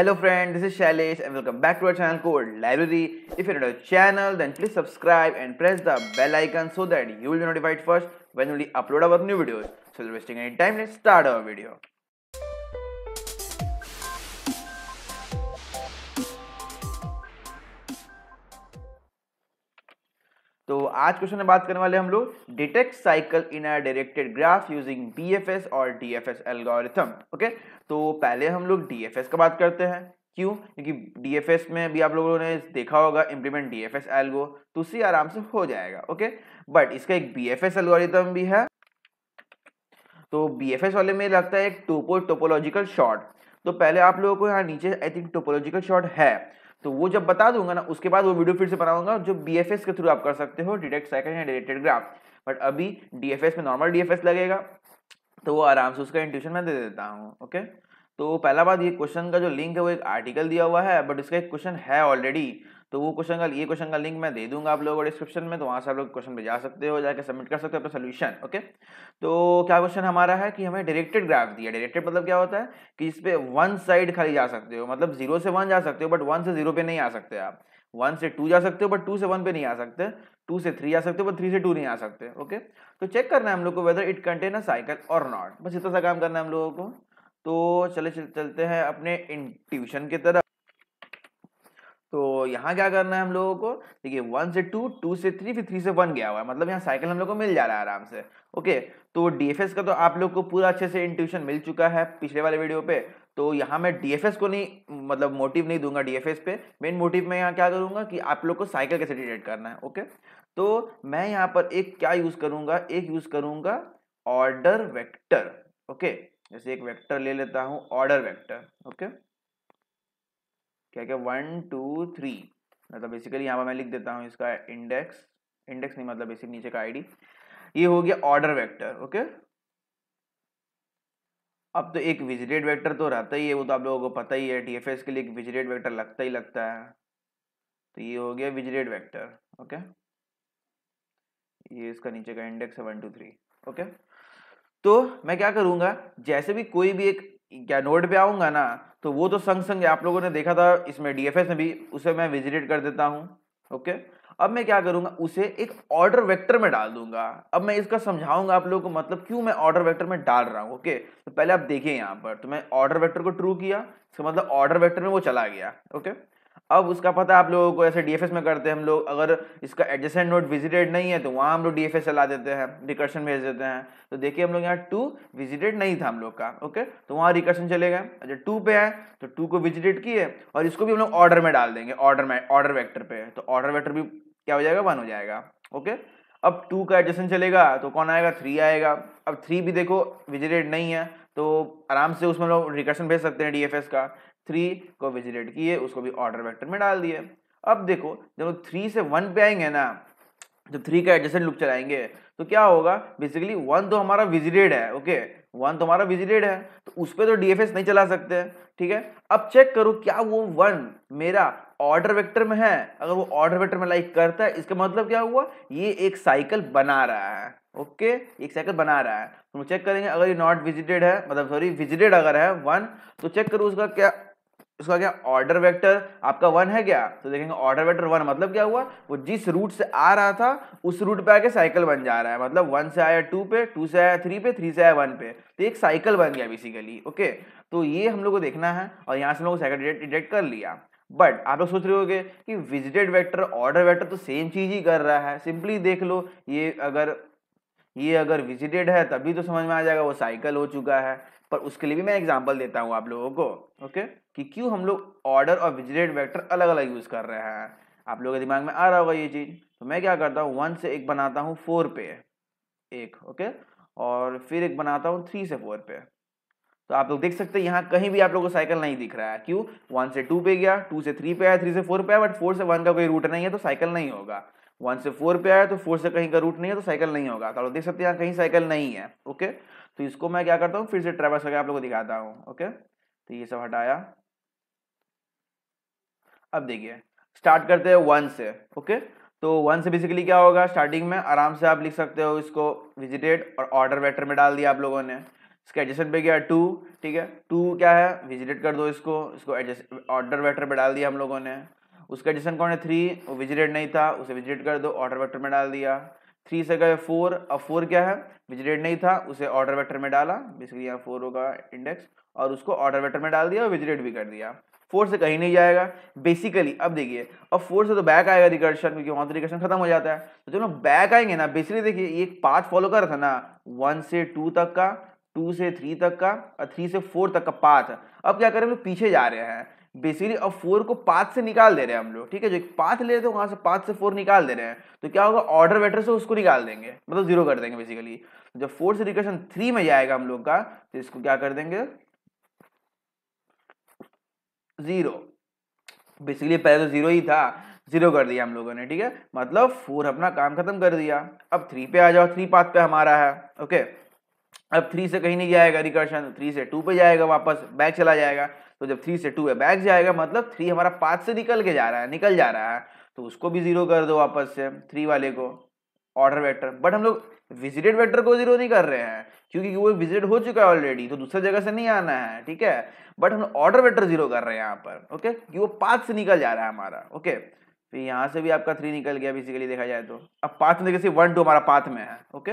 Hello friend, this is Shailesh and welcome back to our channel Code Library. If you're new to our channel then please subscribe and press the bell icon so that you will be notified first when we upload our new videos. So without wasting any time, let's start our video. तो आज question में बात करने वाले हम लोग detect cycle in a directed graph using DFS और DFS algorithm okay तो पहले हम लोग डीएफएस का बात करते हैं क्यों क्योंकि डीएफएस में भी आप लोगों ने देखा होगा इम्प्लीमेंट डीएफएस एल्गो तो उसी आराम से हो जाएगा ओके बट इसका एक बीएफएस एल्गोरिथम भी है तो बीएफएस वाले में लगता है एक टोपो टोपोलॉजिकल शॉर्ट तो पहले आप लोगों को यहाँ नीचे आई थिंक टोपोलॉजिकल शॉर्ट है तो वो जब बता दूंगा ना उसके बाद वो वीडियो फिर से बनाऊंगा जो बी के थ्रू आप कर सकते हो डिटेक्ट सेकंड या डिटेक्टेड ग्राफ बट अभी डी में नॉर्मल डी लगेगा तो वो आराम से उसका इंट्यूशन मैं दे देता हूँ ओके तो पहला बात ये क्वेश्चन का जो लिंक है वो एक आर्टिकल दिया हुआ है बट इसका एक क्वेश्चन है ऑलरेडी तो वो क्वेश्चन का ये क्वेश्चन का लिंक मैं दे दूंगा आप लोगों को डिस्क्रिप्शन में तो वहाँ से आप लोग क्वेश्चन पे जा सकते हो जाकर सबमिट कर सकते हो अपना सोल्यूशन ओके तो क्या क्वेश्चन हमारा है कि हमें डायरेक्टेड ग्राफ दिया डायरेक्टेड मतलब क्या होता है कि जिसपे वन साइड खाली जा सकते हो मतलब जीरो से वन जा सकते हो बट वन से जीरो पे नहीं आ सकते आप वन से टू जा सकते हो बट टू से वन पे नहीं आ सकते टू से थ्री आ सकते हो बट थ्री से टू नहीं आ सकते ओके तो चेक करना है हम लोग को whether it contain a cycle और नॉट बस इतना सा काम करना है हम लोगों को तो चले चलते हैं अपने इंट्यूशन की तरफ तो यहाँ क्या करना है हम लोगों को देखिए वन से टू टू से थ्री फिर थ्री से वन गया हुआ है मतलब यहाँ साइकिल हम लोग को मिल जा रहा है आराम से ओके तो डी का तो आप लोग को पूरा अच्छे से इंट्यूशन मिल चुका है पिछले वाले वीडियो पे तो यहाँ मैं डी को नहीं मतलब मोटिव नहीं दूंगा डी पे मेन मोटिव मैं यहाँ क्या करूँगा कि आप लोग को साइकिल कैसे डिटेक्ट करना है ओके तो मैं यहाँ पर एक क्या यूज़ करूँगा एक यूज़ करूँगा ऑर्डर वैक्टर ओके जैसे एक वैक्टर ले लेता हूँ ऑर्डर वैक्टर ओके क्या क्या वन टू थ्री मतलब बेसिकली यहाँ पर मैं लिख देता हूँ इसका इंडेक्स इंडेक्स नहीं मतलब बेसिक नीचे का आईडी ये हो गया ऑर्डर वेक्टर ओके अब तो एक विजिटेड वेक्टर तो रहता ही है वो तो आप लोगों को पता ही है डीएफएस के लिए एक विजिटेड वेक्टर लगता ही लगता है तो ये हो गया विजिटेड वेक्टर ओके ये इसका नीचे का इंडेक्स है वन टू थ्री ओके तो मैं क्या करूंगा जैसे भी कोई भी एक क्या नोट पे आऊंगा ना तो वो तो संग संग आप लोगों ने देखा था इसमें डीएफएस में भी उसे मैं विजिटेड कर देता हूँ ओके अब मैं क्या करूंगा उसे एक ऑर्डर वेक्टर में डाल दूंगा अब मैं इसका समझाऊंगा आप लोगों को मतलब क्यों मैं ऑर्डर वेक्टर में डाल रहा हूँ ओके तो पहले आप देखिए यहाँ पर तो मैं ऑर्डर वेक्टर को ट्रू किया इसका मतलब ऑर्डर वेक्टर में वो चला गया ओके अब उसका पता आप लोगों को ऐसे डीएफएस में करते हैं हम लोग अगर इसका एडजेसेंट नोड विजिटेड नहीं है तो वहाँ हम लोग डीएफएस चला देते हैं रिकर्शन भेज देते हैं तो देखिए हम लोग यहाँ टू विजिटेड नहीं था हम लोग का ओके तो वहाँ रिकर्शन चले गए अच्छा टू पे आए तो टू को विजिटेड किए और इसको भी हम लोग ऑर्डर में डाल देंगे ऑर्डर में ऑर्डर वैक्टर पर तो ऑर्डर वैक्टर भी क्या हो जाएगा वन हो जाएगा ओके अब टू का एडजेसन चलेगा तो कौन आएगा थ्री आएगा अब थ्री भी देखो विजिटेड नहीं है तो आराम से उसमें लोग रिकर्शन भेज सकते हैं डीएफएस का थ्री को विजिलेट किए उसको भी ऑर्डर वेक्टर में डाल दिए अब देखो जब वो थ्री से वन पे आएंगे ना जब थ्री का एडजस्टेंट लुक चलाएंगे तो क्या होगा बेसिकली वन तो हमारा विजिटेड है ओके वन तो हमारा विजिटेड है तो उस पर तो डीएफएस नहीं चला सकते ठीक है अब चेक करो क्या वो वन मेरा ऑर्डर वेक्टर में है अगर वो ऑर्डर वेक्टर में लाइक करता है इसका मतलब क्या हुआ ये एक साइकिल बना रहा है ओके एक साइकिल बना रहा है तो चेक करेंगे अगर ये नॉट विजिटेड है मतलब सॉरी विजिटेड अगर है वन तो चेक करो उसका क्या उसका क्या ऑर्डर वेक्टर आपका वन है क्या तो देखेंगे ऑर्डर वेक्टर वन मतलब क्या हुआ वो जिस रूट से आ रहा था उस रूट पे आके साइकिल बन जा रहा है मतलब वन से आया टू पे टू से आया थ्री पे थ्री से आया वन पे तो एक साइकिल बन गया बेसिकली ओके तो ये हम लोग को देखना है और यहाँ से हम लोग साइकिल डिटेक्ट कर लिया बट आप लोग सोच रहे हो कि विजिटेड वैक्टर ऑर्डर वैक्टर तो सेम चीज़ ही कर रहा है सिंपली देख लो ये अगर ये अगर विजिटेड है तभी तो समझ में आ जाएगा वो साइकिल हो चुका है पर उसके लिए भी मैं एग्जाम्पल देता हूँ आप लोगों को ओके कि क्यों हम लोग ऑर्डर और विजरेट वैक्टर अलग अलग यूज़ कर रहे हैं आप लोगों के दिमाग में आ रहा होगा ये चीज़ तो मैं क्या करता हूँ वन से एक बनाता हूँ फोर पे एक ओके और फिर एक बनाता हूँ थ्री से फोर पे तो आप लोग देख सकते हैं यहाँ कहीं भी आप लोगों को साइकिल नहीं दिख रहा है क्यों वन से टू पे गया टू से थ्री पे आया थ्री से फोर पे आया बट फोर से वन का कोई रूट नहीं है तो साइकिल नहीं होगा वन से फोर पे आया तो फोर से कहीं का रूट नहीं है तो साइकिल नहीं होगा तो आप लोग देख सकते हैं यहाँ कहीं साइकिल नहीं है ओके तो इसको मैं क्या करता हूँ फिर से ट्रेवल्स करके आप लोग को दिखाता हूँ ओके तो ये सब हटाया अब देखिए स्टार्ट करते हैं वन से ओके तो वन से बेसिकली क्या होगा स्टार्टिंग में आराम से आप लिख सकते हो इसको विजिटेड और ऑर्डर वेटर में डाल दिया आप लोगों ने इसके एडजस्टमेंट पे गया टू ठीक है टू क्या है विजिटेड कर दो इसको इसको एडजस्ट ऑर्डर वेटर में डाल दिया हम लोगों ने उसका एडिशन कौन है थ्री वो विजिटेड नहीं था उसे विजिटेड कर दो ऑर्डर वेटर में डाल दिया थ्री से गए फोर अब फोर क्या है विजिटेड नहीं था उसे ऑर्डर वेटर में डाला बेसिकली यहाँ फोर होगा इंडेक्स और उसको ऑर्डर वेटर में डाल दिया और विजिटेड भी कर दिया फोर से कहीं नहीं जाएगा बेसिकली अब देखिए अब फोर से तो बैक आएगा रिकर्शन क्योंकि वहाँ तो रिकर्शन खत्म हो जाता है तो जब लोग बैक आएंगे ना बेसिकली देखिए एक पाथ फॉलो कर रहा था ना वन से टू तक का टू से थ्री तक का और थ्री से फोर तक का पाथ अब क्या करें हम लोग पीछे जा रहे हैं बेसिकली अब फोर को पाथ से निकाल दे रहे हैं हम लोग ठीक है जो एक पाथ ले रहे थे वहाँ से पाथ से फोर निकाल दे रहे हैं तो क्या होगा ऑर्डर वेटर से उसको निकाल देंगे मतलब जीरो कर देंगे बेसिकली जब फोर से रिकर्शन थ्री में जाएगा हम लोग का तो इसको क्या कर देंगे जीरो बेसिकली पहले तो जीरो ही था जीरो कर दिया हम लोगों ने ठीक है मतलब फोर अपना काम खत्म कर दिया अब थ्री पे आ जाओ थ्री पाथ पे हमारा है ओके अब थ्री से कहीं नहीं जाएगा रिकर्शन थ्री से टू पे जाएगा वापस बैक चला जाएगा तो जब थ्री से टू पे बैक जाएगा मतलब थ्री हमारा पाथ से निकल के जा रहा है निकल जा रहा है तो उसको भी जीरो कर दो वापस से थ्री वाले को ऑर्डर वेक्टर बट हम लोग विजिटेड वेक्टर को जीरो नहीं कर रहे हैं क्योंकि वो विजिट हो चुका है ऑलरेडी तो दूसरी जगह से नहीं आना है ठीक है बट हम ऑर्डर वेटर जीरो कर रहे हैं यहाँ पर ओके कि वो पाँच से निकल जा रहा है हमारा ओके फिर तो यहाँ से भी आपका थ्री निकल गया बेसिकली देखा जाए तो अब पाँच में देखिए सिर्फ वन टू हमारा पाथ में है ओके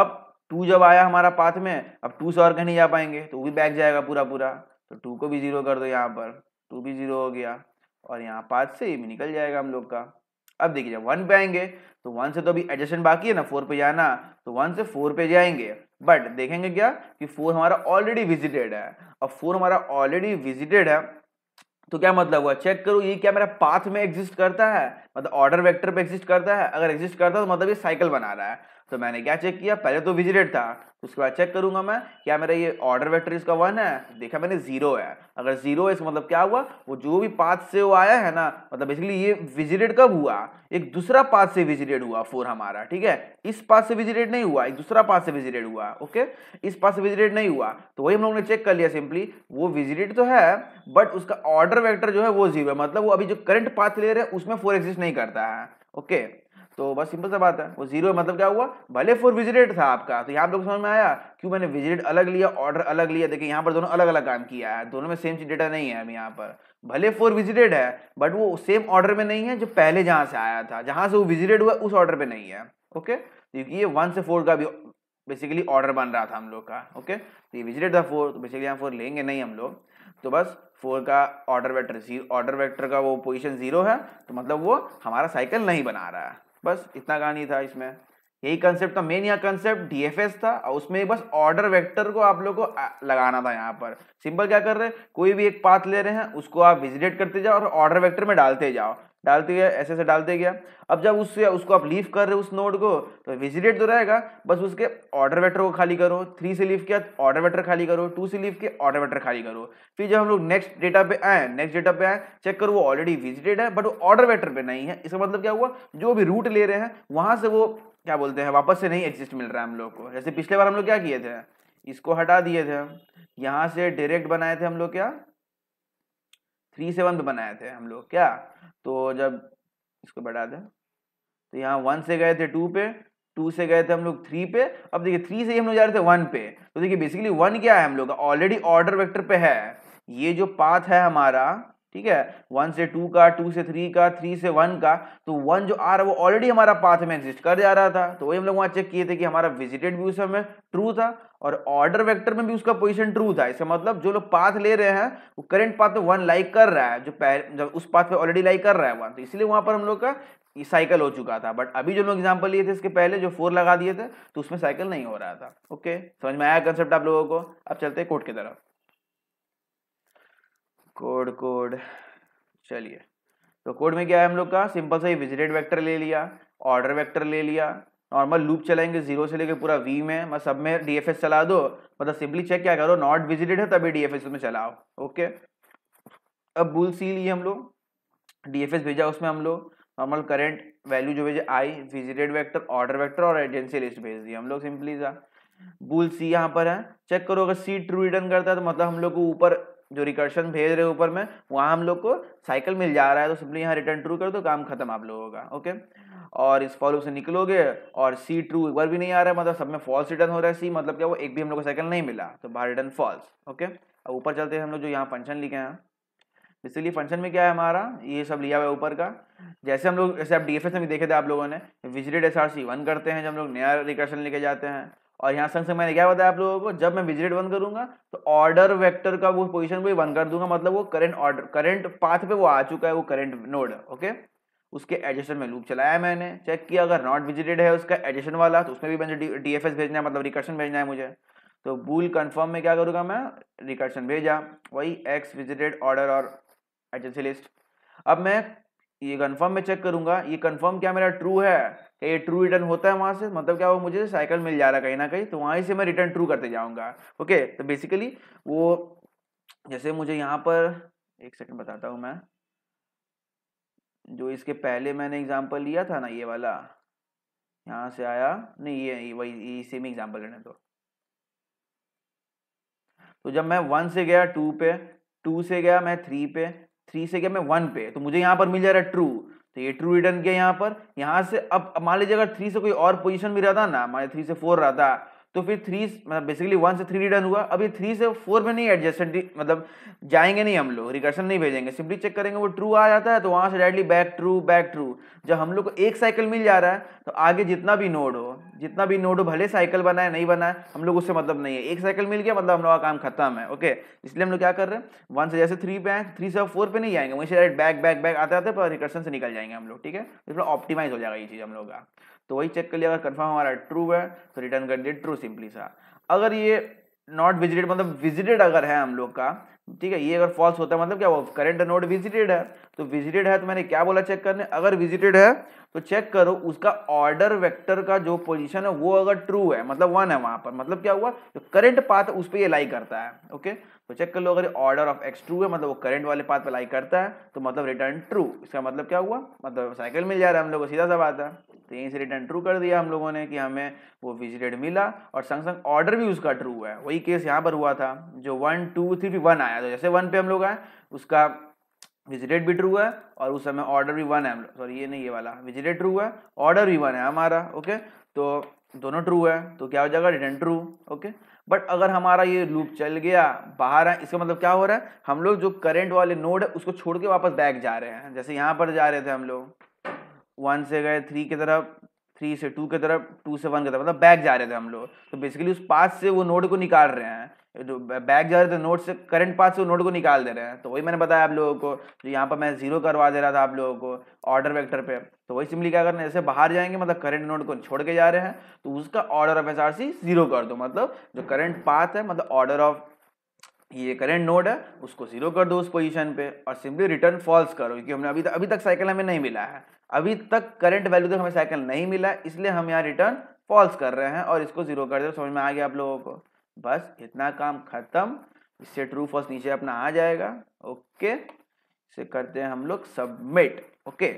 अब टू जब आया हमारा पाथ में अब टू से और कहीं नहीं जा पाएंगे तो वो भी बैक जाएगा पूरा पूरा तो टू को भी जीरो कर दो यहाँ पर टू भी जीरो हो गया और यहाँ पाँच से भी निकल जाएगा हम लोग का अब देखिए जब वन पे आएंगे तो वन से तो अभी एडजस्टमेंट बाकी है ना फोर पे जाना तो वन से फोर पे जाएंगे बट देखेंगे क्या कि फोर हमारा ऑलरेडी विजिटेड है अब फोर हमारा ऑलरेडी विजिटेड है तो क्या मतलब हुआ चेक करो ये क्या मेरा पाथ में एग्जिस्ट करता है मतलब ऑर्डर वेक्टर पे एग्जिस्ट करता है अगर एग्जिस्ट करता है तो मतलब ये साइकिल बना रहा है तो मैंने क्या चेक किया पहले तो विजिटेड था उसके बाद चेक करूंगा मैं क्या मेरा ये ऑर्डर वेक्टर इसका वन है देखा मैंने जीरो है अगर जीरो है इसका मतलब क्या हुआ वो जो भी पाथ से वो आया है ना मतलब बेसिकली ये विजिटेड कब हुआ एक दूसरा पाथ से विजिटेड हुआ फोर हमारा ठीक है इस पाथ से विजिटेड नहीं हुआ एक दूसरा पाथ से विजिटेड हुआ ओके इस पाथ से विजिटेड नहीं हुआ तो वही हम लोगों ने चेक कर लिया सिंपली वो विजिटेड तो है बट उसका ऑर्डर वैक्टर जो है वो जीरो है मतलब वो अभी जो करंट पाथ ले रहे हैं उसमें फोर एग्जिस्ट नहीं करता है ओके okay. तो बस सिंपल सा बात है वो जीरो मतलब क्या हुआ भले फोर विजिटेड था आपका तो यहाँ पर समझ में आया क्यों मैंने विजिटेड अलग लिया ऑर्डर अलग लिया देखिए यहाँ पर दोनों अलग अलग काम किया है दोनों में सेम डेटा नहीं है अभी यहाँ पर भले फोर विजिटेड है बट वो सेम ऑर्डर में नहीं है जो पहले जहाँ से आया था जहाँ से वो विजिटेड हुआ उस ऑर्डर पर नहीं है ओके क्योंकि तो ये वन से फोर का भी बेसिकली ऑर्डर बन रहा था हम लोग का ओके तो ये विजिटेड था फोर तो बेसिकली यहाँ फोर लेंगे नहीं हम लोग तो बस फोर का ऑर्डर वेक्टर ऑर्डर वेक्टर का वो पोजीशन जीरो है तो मतलब वो हमारा साइकिल नहीं बना रहा है बस इतना कहानी था इसमें यही कंसेप्ट था मेन यहाँ कंसेप्ट डीएफएस था और उसमें बस ऑर्डर वेक्टर को आप लोग को लगाना था यहाँ पर सिंपल क्या कर रहे हैं कोई भी एक पाथ ले रहे हैं उसको आप विजिटेट करते जाओ और ऑर्डर वेक्टर में डालते जाओ डालते गया ऐसे ऐसे डालते गया अब जब उससे उसको आप लीव कर रहे हो उस नोड को तो विजिटेड तो रहेगा बस उसके ऑर्डर वेटर को खाली करो थ्री से लीव किया ऑर्डर वेटर खाली करो टू से लीव के ऑर्डर वेटर खाली करो फिर जब हम लोग नेक्स्ट डेटा पे आए नेक्स्ट डेटा पे आए चेक करो वो ऑलरेडी विजिटेड है बट वो ऑर्डर वेटर पर नहीं है इसका मतलब क्या हुआ जो भी रूट ले रहे हैं वहाँ से वो क्या बोलते हैं वापस से नहीं एग्जिस्ट मिल रहा है हम लोग को जैसे पिछले बार हम लोग क्या किए थे इसको हटा दिए थे यहाँ से डायरेक्ट बनाए थे हम लोग क्या थ्री सेवन बनाए थे हम लोग क्या तो जब इसको बढ़ा दें तो यहाँ वन से गए थे टू पे टू से गए थे हम लोग थ्री पे अब देखिए थ्री से हम लोग जा रहे थे वन पे तो देखिए बेसिकली वन क्या है हम लोग का ऑलरेडी ऑर्डर वेक्टर पे है ये जो पाथ है हमारा ठीक है वन से टू का टू से थ्री का थ्री से वन का तो वन जो आ रहा है वो ऑलरेडी हमारा पाथ में एग्जिस्ट कर जा रहा था तो वही हम लोग वहाँ चेक किए थे कि हमारा विजिटेड व्यू समय ट्रू था और ऑर्डर वेक्टर में भी उसका पोजीशन ट्रू था इसका मतलब जो लोग पाथ ले रहे हैं वो करंट पाथ पे वन लाइक कर रहा है जो पहले जब उस पाथ पे ऑलरेडी लाइक कर रहा है वन तो इसलिए वहां पर हम लोग का साइकिल हो चुका था बट अभी जो लोग एग्जाम्पल लिए थे इसके पहले जो फोर लगा दिए थे तो उसमें साइकिल नहीं हो रहा था ओके समझ में आया कंसेप्ट आप लोगों को अब चलते कोड की तरफ कोड कोड चलिए तो कोड में क्या है हम लोग का सिंपल सा ही विजिटेड वेक्टर ले लिया ऑर्डर वेक्टर ले लिया नॉर्मल लूप चलाएंगे जीरो से लेके पूरा वी में मैं सब में डीएफएस चला दो मतलब सिंपली चेक क्या करो नॉट विजिटेड है तभी डीएफएस में चलाओ ओके अब बुल सी लिए हम लोग डीएफएस भेजा उसमें हम लोग नॉर्मल करेंट वैल्यू जो भेजे आई विजिटेड वेक्टर ऑर्डर वेक्टर और एजेंसी लिस्ट भेज दिया हम लोग सिंपली सा बुल सी यहाँ पर है चेक करो अगर सी ट्रू रिटर्न करता है तो मतलब हम लोग को ऊपर जो रिकर्शन भेज रहे ऊपर में वहाँ हम लोग को साइकिल मिल जा रहा है तो सिंपली यहाँ रिटर्न ट्रू कर दो काम खत्म आप लोगों का ओके और इस फॉलो से निकलोगे और सी ट्रू एक बार भी नहीं आ रहा है मतलब सब में फॉल्स रिटर्न हो रहा है सी मतलब क्या वो एक भी हम लोग को साइकिल नहीं मिला तो बाहर रिटर्न फॉल्स ओके अब ऊपर चलते हैं हम लोग जो यहाँ फंक्शन लिखे हैं इसीलिए फंक्शन में क्या है हमारा ये सब लिया हुआ है ऊपर का जैसे हम लोग जैसे आप डी में भी देखे थे आप लोगों ने visited S R C one करते हैं जब हम लोग नया रिकर्शन लेके जाते हैं और यहाँ संग से मैंने क्या बताया आप लोगों को जब मैं विजिटेड वन करूंगा तो ऑर्डर वेक्टर का वो पोजीशन को वन कर दूंगा मतलब वो करंट ऑर्डर करंट पाथ पे वो आ चुका है वो करंट नोड ओके उसके एडजेशन में लूप चलाया मैंने चेक किया अगर नॉट विजिटेड है उसका एडजेशन वाला तो उसमें भी मैंने डी एफ एस भेजना है मतलब रिकर्शन भेजना है मुझे तो बूल कन्फर्म में क्या करूँगा मैं रिकर्शन भेजा वही एक्स विजिटेड ऑर्डर और एजेंसी लिस्ट अब मैं ये कन्फर्म में चेक करूंगा ये कन्फर्म क्या मेरा ट्रू है क्या ये ट्रू रिटर्न होता है वहाँ से मतलब क्या वो मुझे साइकिल मिल जा रहा है कहीं ना कहीं तो वहाँ से मैं रिटर्न ट्रू करते जाऊँगा ओके तो बेसिकली वो जैसे मुझे यहाँ पर एक सेकेंड बताता हूँ मैं जो इसके पहले मैंने एग्जाम्पल लिया था ना ये वाला यहां से आया नहीं ये वही सेम एग्जाम्पल लेने दो तो जब मैं वन से गया टू पे टू से गया मैं थ्री पे थ्री से गया मैं वन पे तो मुझे यहां पर मिल जा रहा है ट्रू तो ये ट्रू रिटर्न किया यहाँ पर यहाँ से अब मान लीजिए अगर थ्री से कोई और पोजीशन भी रहता ना मान थ्री से फोर रहता तो फिर थ्री मतलब बेसिकली वन से थ्री रिटर्न हुआ अभी थ्री से फोर में नहीं एडजस्टेंट मतलब जाएंगे नहीं हम लोग रिकर्सन नहीं भेजेंगे सिंपली चेक करेंगे वो ट्रू आ जाता है तो वहाँ से directly back true back true जब हम लोग को एक साइकिल मिल जा रहा है तो आगे जितना भी नोड हो जितना भी नोड हो भले साइकिल बनाए नहीं बनाए हम लोग उससे मतलब नहीं है एक साइकिल मिल गया मतलब हम लोग का काम खत्म है ओके इसलिए हम लोग क्या कर रहे हैं वन से जैसे थ्री पे आए थ्री से फोर पे नहीं जाएंगे वहीं से डायरेक्ट बैक बैक बैक आते आते रिकर्सन से निकल जाएंगे हम लोग ठीक है तो थोड़ा ऑप्टिमाइज हो जाएगा ये चीज़ हम लोग का तो वही चेक कर लिया अगर कन्फर्म हमारा ट्रू है तो रिटर्न कर दिया ट्रू सिंपली सा अगर ये नॉट विजिटेड मतलब विजिटेड अगर है हम लोग का ठीक है ये अगर फॉल्स होता है मतलब क्या वो करेंट नोट विजिटेड है तो विजिटेड है तो मैंने क्या बोला चेक करने अगर विजिटेड है तो चेक करो उसका ऑर्डर वेक्टर का जो पोजीशन है वो अगर ट्रू है मतलब वन है वहां पर मतलब क्या हुआ जो करंट पाथ उस पर ये लाई करता है ओके तो चेक कर लो अगर ऑर्डर ऑफ एक्स ट्रू है मतलब वो करंट वाले पाथ पे लाइक करता है तो मतलब रिटर्न ट्रू इसका मतलब क्या हुआ मतलब साइकिल मिल जा रहा है हम लोग को सीधा सा बात है तो यहीं से रिटर्न ट्रू कर दिया हम लोगों ने कि हमें वो विजिटेड मिला और संग संग ऑर्डर भी उसका ट्रू है वही केस यहाँ पर हुआ था जो वन टू थ्री वन आया तो जैसे वन पे हम लोग आए उसका विजिटेड भी ट्रू है और उस समय ऑर्डर भी वन है हम लोग सॉरी ये नहीं ये वाला विजिटेड ट्रू है ऑर्डर भी वन है हमारा ओके तो दोनों ट्रू है तो क्या हो जाएगा रिटर्न ट्रू ओके बट अगर हमारा ये लूप चल गया बाहर है इसका मतलब क्या हो रहा है हम लोग जो करेंट वाले नोड है उसको छोड़ के वापस बैक जा रहे हैं जैसे यहाँ पर जा रहे थे हम लोग वन से गए थ्री की तरफ थ्री से टू की तरफ टू से वन की तरफ मतलब बैक जा रहे थे हम लोग तो बेसिकली उस पास से वो नोड को निकाल रहे हैं तो जो बैग जा रहे थे नोट से करंट पाथ से नोट को निकाल दे रहे हैं तो वही मैंने बताया आप लोगों को जो यहाँ पर मैं जीरो करवा दे रहा था आप लोगों को ऑर्डर वेक्टर पे तो वही सिंपली क्या करना है जैसे बाहर जाएंगे मतलब करंट नोट को छोड़ के जा रहे हैं तो उसका order of S R C zero कर दो मतलब जो करंट पाथ है मतलब ऑर्डर ऑफ ये करेंट नोड है उसको जीरो कर दो उस पोजीशन पे और सिंपली रिटर्न फॉल्स करो क्योंकि हमने अभी तक अभी तक साइकिल हमें नहीं मिला है अभी तक करंट वैल्यू तक हमें साइकिल नहीं मिला इसलिए हम यहाँ रिटर्न फॉल्स कर रहे हैं और इसको जीरो कर दे समझ में आ गया आप लोगों को बस इतना काम खत्म इससे ट्रू फॉल्स नीचे अपना आ जाएगा ओके इसे करते हैं हम लोग सबमिट ओके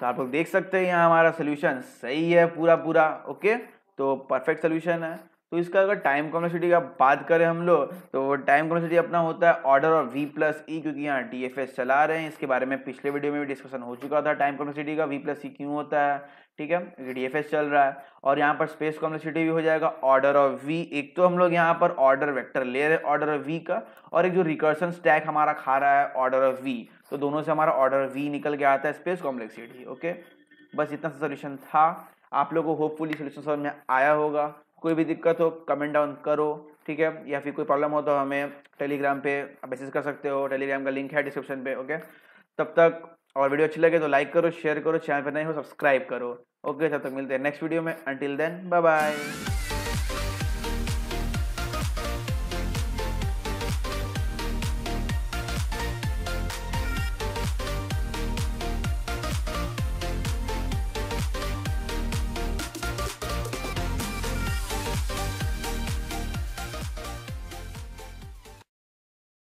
तो आप लोग देख सकते हैं यहाँ हमारा सोल्यूशन सही है पूरा पूरा ओके तो परफेक्ट सोल्यूशन है तो इसका अगर टाइम कॉम्प्लेक्सिटी का बात करें हम लोग तो टाइम कॉम्प्लेक्सिटी अपना होता है order of V plus E क्योंकि यहाँ डी एफ एस चला रहे हैं इसके बारे में पिछले वीडियो में भी डिस्कशन हो चुका था टाइम कॉम्प्लेक्सिटी का वी प्लस ई क्यों होता है ठीक है डी एफ एस चल रहा है और यहाँ पर स्पेस कॉम्प्लेक्सिटी भी हो जाएगा ऑर्डर ऑफ वी एक तो हम लोग यहाँ पर ऑर्डर वैक्टर ले रहे हैं ऑर्डर ऑफ वी का और एक जो रिकर्सन स्टैक हमारा खा रहा है ऑर्डर ऑफ वी तो दोनों से हमारा ऑर्डर वी निकल के आता है स्पेस कॉम्प्लेक्सिटी ओके बस इतना सा सोल्यूशन था आप लोगों को होपफुली सोल्यूशन समझ में आया होगा कोई भी दिक्कत हो कमेंट डाउन करो ठीक है या फिर कोई प्रॉब्लम हो तो हमें टेलीग्राम पे मैसेज कर सकते हो टेलीग्राम का लिंक है डिस्क्रिप्शन पे ओके तब तक और वीडियो अच्छी लगे तो लाइक करो शेयर करो चैनल पर नहीं हो सब्सक्राइब करो ओके तब तक मिलते हैं नेक्स्ट वीडियो में अंटिल देन बाय बाय